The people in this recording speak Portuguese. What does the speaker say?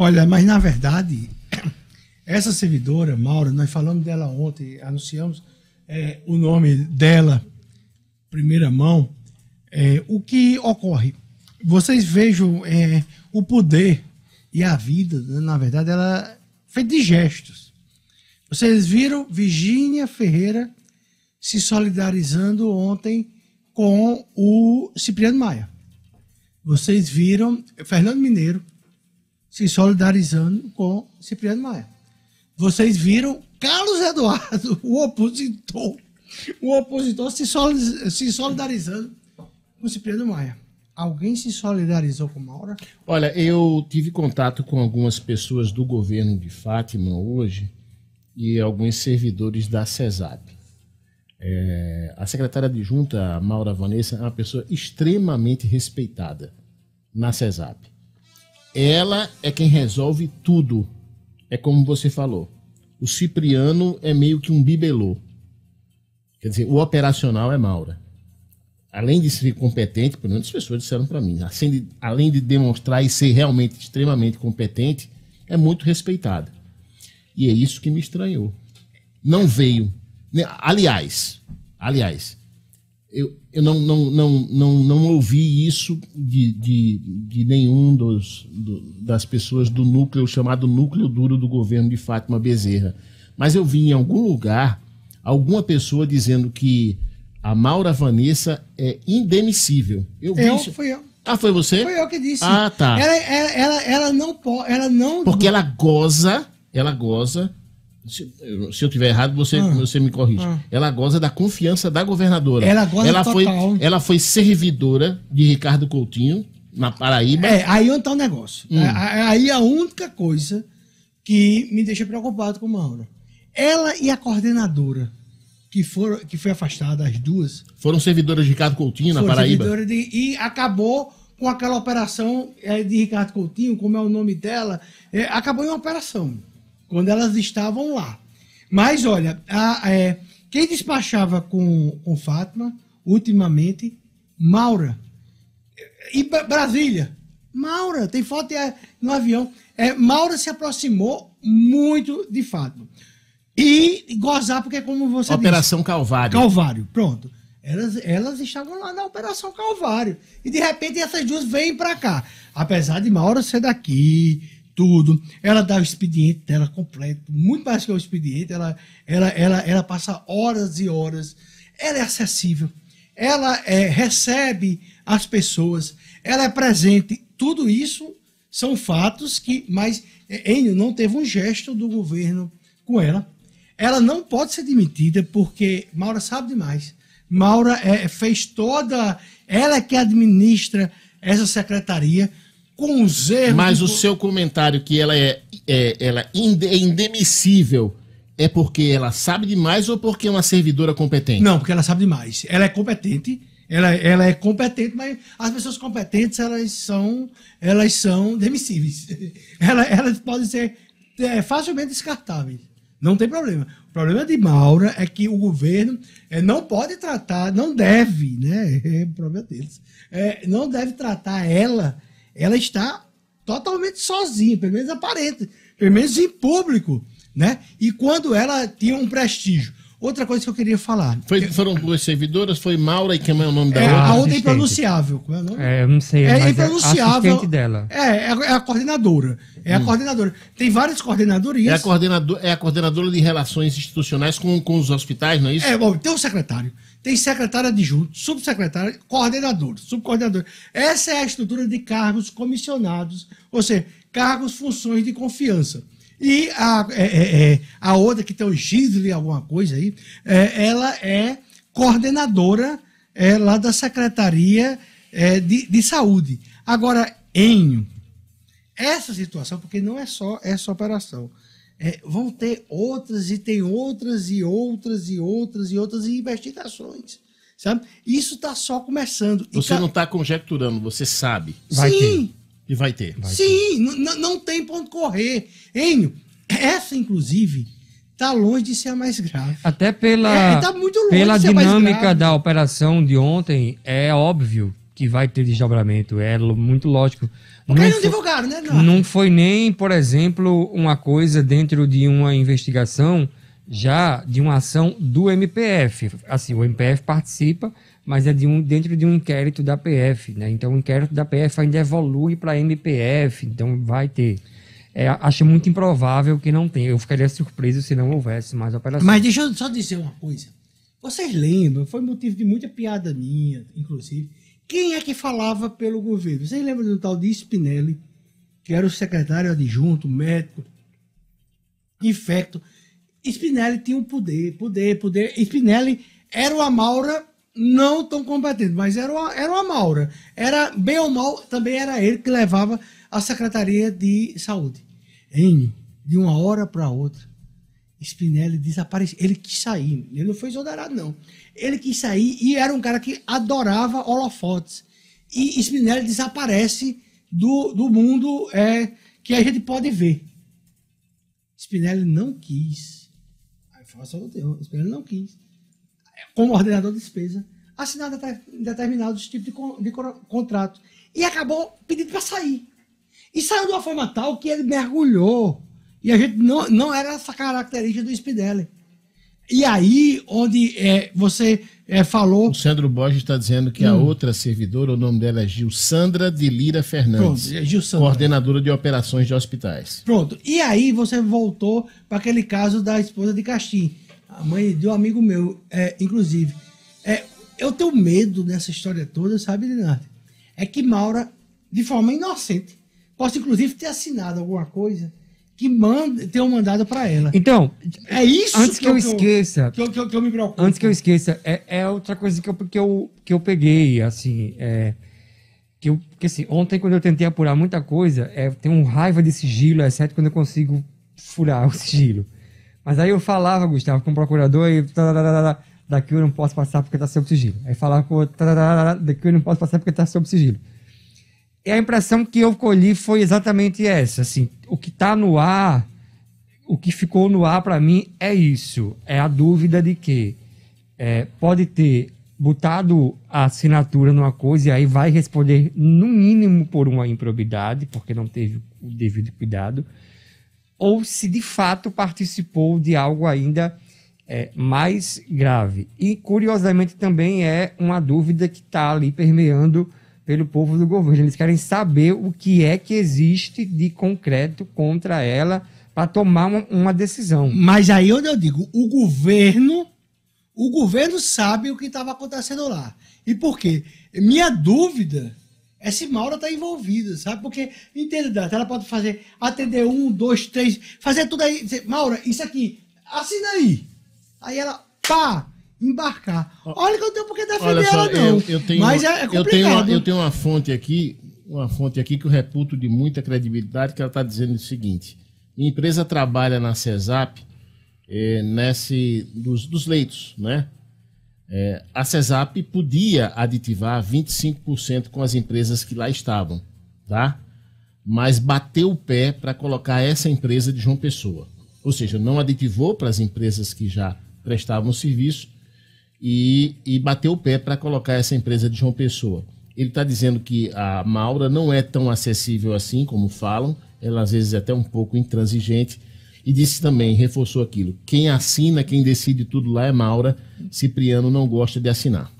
Olha, mas na verdade, essa servidora, Maura, nós falamos dela ontem, anunciamos é, o nome dela, primeira mão. É, o que ocorre? Vocês vejam é, o poder e a vida, né, na verdade, ela é feita de gestos. Vocês viram Virgínia Ferreira se solidarizando ontem com o Cipriano Maia. Vocês viram Fernando Mineiro se solidarizando com Cipriano Maia. Vocês viram Carlos Eduardo, o opositor, o opositor se, solidarizando com Cipriano Maia. Alguém se solidarizou com Maura? Olha, eu tive contato com algumas pessoas do governo de Fátima hoje e alguns servidores da CESAP. É, a secretária adjunta, Maura Vanessa, é uma pessoa extremamente respeitada na CESAP. Ela é quem resolve tudo. É como você falou. O Cipriano é meio que um bibelô. Quer dizer, o operacional é Maura. Além de ser competente, pelo menos as pessoas disseram para mim, assim de, além de demonstrar e ser realmente extremamente competente, é muito respeitada. E é isso que me estranhou. Não veio. Né, aliás, aliás, eu, eu não, não, não, não, não ouvi isso de, de, de nenhum dos, do, das pessoas do núcleo, chamado núcleo duro do governo de Fátima Bezerra. Mas eu vi em algum lugar alguma pessoa dizendo que a Maura Vanessa é indemissível. Eu vi eu, é, isso. Fui eu. Ah, foi você? Foi eu que disse. Ah, tá. Ela, ela, ela, ela não pode. Ela não. Porque ela goza, ela goza se, se eu tiver errado, você, ah, você me corrige. Ah. Ela goza da confiança da governadora. Ela goza ela foi, Ela foi servidora de Ricardo Coutinho, na Paraíba. É, aí onde está o negócio. Hum. É, é, aí a única coisa que me deixa preocupado com Maura. Ela e a coordenadora, que, foram, que foi afastada, as duas. Foram servidoras de Ricardo Coutinho, na Paraíba. De, e acabou com aquela operação é, de Ricardo Coutinho, como é o nome dela. É, acabou em uma operação quando elas estavam lá. Mas olha, a, é, quem despachava com, com Fátima ultimamente, Maura. E Brasília. Maura, tem foto é no avião. É, Maura se aproximou muito de Fátima. E gozar, porque é como você Operação disse, Calvário. Calvário, pronto. Elas, elas estavam lá na Operação Calvário. E de repente essas duas vêm para cá. Apesar de Maura ser daqui, tudo. Ela dá o expediente dela completo, muito mais que o expediente, ela, ela, ela, ela passa horas e horas. Ela é acessível, ela é, recebe as pessoas, ela é presente. Tudo isso são fatos que, mas Enio não teve um gesto do governo com ela. Ela não pode ser demitida porque Maura sabe demais. Maura é, fez toda, ela é que administra essa secretaria erros. Mas o seu comentário que ela é, é ela é, é indemissível é porque ela sabe demais ou porque é uma servidora competente? Não, porque ela sabe demais. Ela é competente. Ela, ela é competente, mas as pessoas competentes elas são elas são demissíveis. Ela, elas podem ser é, facilmente descartáveis. Não tem problema. O problema de Maura é que o governo é, não pode tratar, não deve, né? É o problema deles. É, não deve tratar ela ela está totalmente sozinha, pelo menos aparente, pelo menos em público, né? E quando ela tinha um prestígio. Outra coisa que eu queria falar. Foi, foram duas servidoras, foi Maura e quem é o nome da é, A outra é impronunciável. Como é o nome? É, eu não sei. É mas é impronunciável. É dela. É, é, a coordenadora. É hum. a coordenadora. Tem várias coordenadoras. É a, coordenador, é a coordenadora de relações institucionais com, com os hospitais, não é isso? É, bom, tem um secretário tem secretário adjunto, subsecretário, coordenador, subcoordenador. Essa é a estrutura de cargos comissionados, ou seja, cargos, funções de confiança. E a, é, é, é a outra, que tem o Gisele, alguma coisa aí, é, ela é coordenadora é, lá da Secretaria é, de, de, Saúde. Agora, em essa situação, porque não é só essa operação, é, vão ter outras e tem outras e outras e outras e outras investigações. Sabe? Isso está só começando. Você não está conjecturando, você sabe. Vai Sim. Ter. E vai ter. Vai Sim, ter. não tem ponto correr. Enio, essa, inclusive, está longe de ser a mais grave. Até pela, é, tá pela dinâmica da operação de ontem, é óbvio que vai ter desdobramento. É muito lógico. Porque não, não é foi, divulgaram, né? Não. não foi nem, por exemplo, uma coisa dentro de uma investigação já de uma ação do MPF. Assim, o MPF participa, mas é de um, dentro de um inquérito da PF, né? Então, o inquérito da PF ainda evolui para MPF, então vai ter. É, acho muito improvável que não tenha. Eu ficaria surpreso se não houvesse mais operações. Mas deixa eu só dizer uma coisa. Vocês lembram, foi motivo de muita piada minha, inclusive, quem é que falava pelo governo? Vocês lembram do tal de Spinelli, que era o secretário adjunto, médico, infecto. Spinelli tinha um poder, poder, poder. Spinelli era uma Maura não tão competente, mas era uma, era uma Maura. Era, bem ou mal, também era ele que levava a Secretaria de Saúde. Em, de uma hora para outra, Spinelli desapareceu. Ele quis sair. Ele não foi exonerado, não. Ele quis sair e era um cara que adorava holofotes. E Spinelli desaparece do, do mundo é, que a gente pode ver. Spinelli não quis. A informação não tem. Spinelli não quis. Como ordenador de despesa, assinar determinados tipos de, de contrato. E acabou pedindo para sair. E saiu de uma forma tal que ele mergulhou e a gente não, não era essa característica do Spidelli. E aí, onde é, você é, falou. O Sandro Borges está dizendo que hum. a outra servidora, o nome dela é Gil Sandra de Lira Fernandes. Pronto, é Gil Sandra. Coordenadora de operações de hospitais. Pronto. E aí você voltou para aquele caso da esposa de Castim, a mãe de um amigo meu, é, inclusive. É, eu tenho medo nessa história toda, sabe, Linarte? É que Maura, de forma inocente, possa inclusive ter assinado alguma coisa que manda, tem um mandado para ela. Então, é isso antes que, que eu, eu esqueça. Que eu, que, eu, que eu me preocupo. Antes que eu esqueça, é, é outra coisa que eu, que, eu, que eu peguei, assim. É, que eu, que assim, ontem, quando eu tentei apurar muita coisa, é, tem um raiva de sigilo, exceto é quando eu consigo furar o sigilo. Mas aí eu falava, Gustavo, com o procurador e. Tá, tá, tá, daqui eu não posso passar porque está sob sigilo. Aí falava com o outro. daqui eu não posso passar porque está sob sigilo. E a impressão que eu colhi foi exatamente essa, assim o que está no ar, o que ficou no ar para mim é isso: é a dúvida de que é, pode ter botado a assinatura numa coisa e aí vai responder, no mínimo, por uma improbidade, porque não teve o devido cuidado, ou se de fato participou de algo ainda é, mais grave. E, curiosamente, também é uma dúvida que está ali permeando pelo povo do governo. Eles querem saber o que é que existe de concreto contra ela para tomar uma, uma, decisão. Mas aí onde eu digo, o governo, o governo sabe o que estava acontecendo lá. E por quê? Minha dúvida é se Maura está envolvida, sabe? Porque, entenda, ela pode fazer, atender um, dois, três, fazer tudo aí. Dizer, Maura, isso aqui, assina aí. Aí ela, pá, embarcar. Olha que eu tenho porque defender só, ela, não. Eu, eu tenho, Mas é, complicado. Eu tenho, uma, eu tenho uma fonte aqui, uma fonte aqui que eu reputo de muita credibilidade, que ela está dizendo o seguinte: minha empresa trabalha na CESAP é, nesse, dos, dos leitos, né? É, a CESAP podia aditivar 25% com as empresas que lá estavam, tá? Mas bateu o pé para colocar essa empresa de João Pessoa. Ou seja, não aditivou para as empresas que já prestavam serviço e, e bateu o pé para colocar essa empresa de João Pessoa. Ele está dizendo que a Maura não é tão acessível assim como falam, ela às vezes é até um pouco intransigente. E disse também, reforçou aquilo: quem assina, quem decide tudo lá é Maura. Cipriano não gosta de assinar.